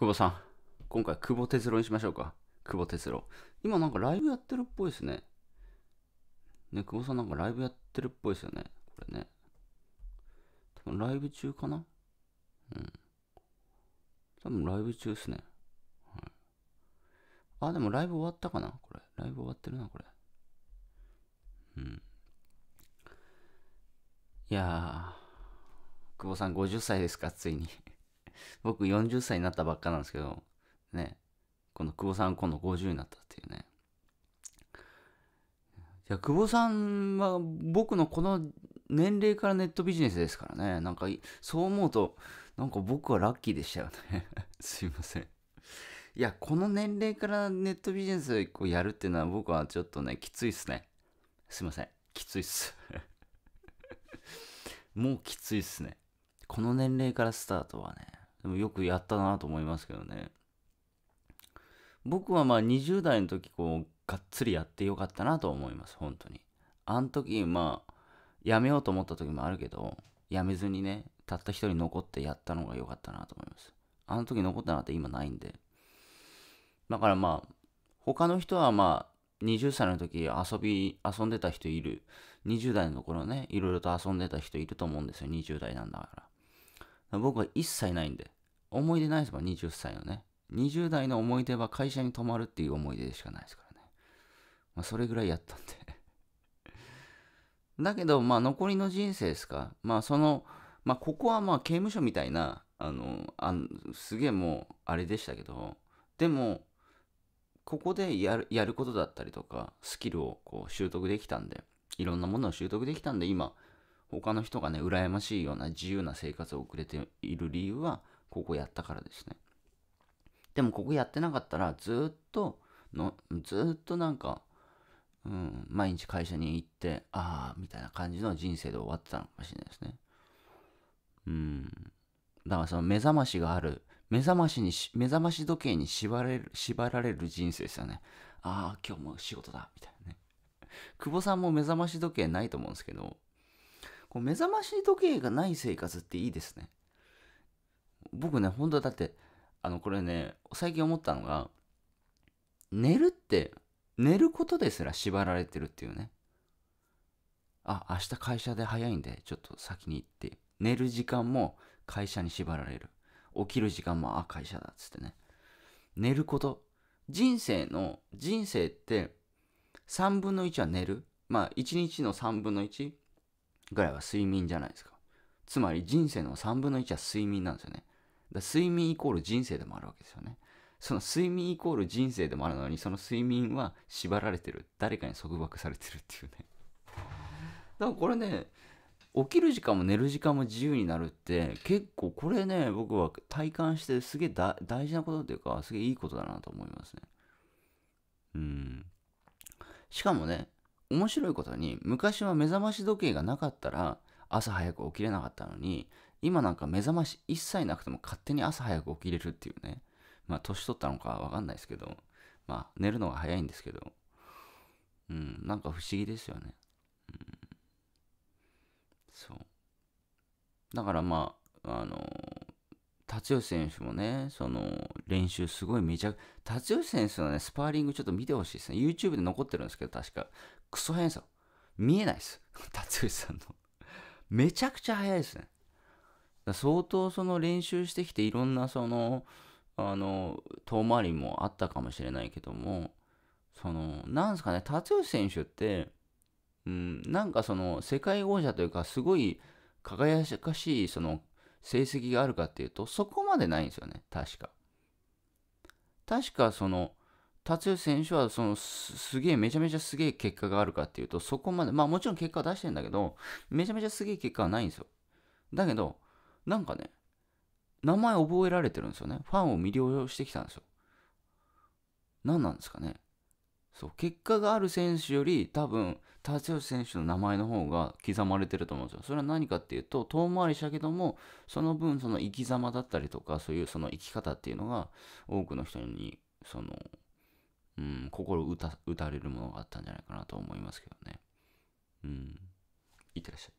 久保さん。今回、久保哲郎にしましょうか。久保哲郎。今なんかライブやってるっぽいですね。ね、久保さんなんかライブやってるっぽいですよね。これね。多分ライブ中かなうん。多分ライブ中ですね。はい。あ、でもライブ終わったかなこれ。ライブ終わってるな、これ。うん。いやー、久保さん50歳ですか、ついに。僕40歳になったばっかなんですけど、ね、この久保さん今度50になったっていうね。いや、久保さんは僕のこの年齢からネットビジネスですからね。なんか、そう思うと、なんか僕はラッキーでしたよね すいません。いや、この年齢からネットビジネスをやるっていうのは僕はちょっとね、きついっすね。すいません。きついっす もうきついっすね。この年齢からスタートはね。でもよくやったなと思いますけどね。僕はまあ20代の時こうがっつりやってよかったなと思います本当にあの時まあやめようと思った時もあるけどやめずにねたった一人残ってやったのが良かったなと思いますあの時残ったなって今ないんでだからまあ他の人はまあ20歳の時遊び遊んでた人いる20代の頃ねいろいろと遊んでた人いると思うんですよ20代なんだから僕は一切ないんで思い出ないですもん、20歳のね。20代の思い出は会社に泊まるっていう思い出でしかないですからね。まあ、それぐらいやったんで だけど、まあ、残りの人生ですか。まあ、その、まあ、ここはまあ、刑務所みたいな、あの、あすげえもう、あれでしたけど、でも、ここでやるやることだったりとか、スキルをこう習得できたんで、いろんなものを習得できたんで、今、他の人がね、羨ましいような自由な生活を送れている理由は、ここやったからですね。でもここやってなかったらずっとの、ずっとなんか、うん、毎日会社に行って、ああ、みたいな感じの人生で終わってたのかもしれないですね。うん。だからその目覚ましがある、目覚ましに目覚まし時計に縛られる、縛られる人生ですよね。ああ、今日も仕事だ、みたいなね。久保さんも目覚まし時計ないと思うんですけど、こう目覚まし時計がない生活っていいですね。僕ね、本当だって、あの、これね、最近思ったのが、寝るって、寝ることですら縛られてるっていうね。あ、明日会社で早いんで、ちょっと先に行って。寝る時間も会社に縛られる。起きる時間も、あ、会社だっつってね。寝ること。人生の、人生って、3分の1は寝る。まあ、1日の3分の1ぐらいは睡眠じゃないですか。つまり人生の3分の1は睡眠なんですよね。だ睡眠イコール人生でもあるわけですよね。その睡眠イコール人生でもあるのに、その睡眠は縛られてる。誰かに束縛されてるっていうね。だからこれね、起きる時間も寝る時間も自由になるって結構これね僕は体感してすげえ大事なことというかすげえいいことだなと思いますねうんしかもね面白いことに昔は目覚まし時計がなかったら朝早く起きれなかったのに今なんか目覚まし一切なくても勝手に朝早く起きれるっていうね。まあ、年取ったのかわかんないですけど、まあ、寝るのが早いんですけど、うん、なんか不思議ですよね。うん、そう。だからまあ、あの辰吉選手もね、その練習すごいめちゃく、辰吉選手のね、スパーリングちょっと見てほしいですね。YouTube で残ってるんですけど、確か。クソ速いんですよ。見えないです。辰吉さんの。めちゃくちゃ速いですね。相当その練習してきていろんなそのあの遠回りもあったかもしれないけどもそのなんですかね辰吉選手って、うん、なんかその世界王者というかすごい輝かしいその成績があるかっていうとそこまでないんですよね確か。確かその達吉選手はそのすげえめちゃめちゃすげえ結果があるかっていうとそこまでまあもちろん結果は出してんだけどめちゃめちゃすげえ結果はないんですよだけどなんかね、名前覚えられてるんですよね。ファンを魅了してきたんですよ。何なんですかね。そう、結果がある選手より多分、達吉選手の名前の方が刻まれてると思うんですよ。それは何かっていうと、遠回りしたけども、その分その生き様だったりとか、そういうその生き方っていうのが多くの人に、その、うん、心打たれるものがあったんじゃないかなと思いますけどね。うん。いってらっしゃい。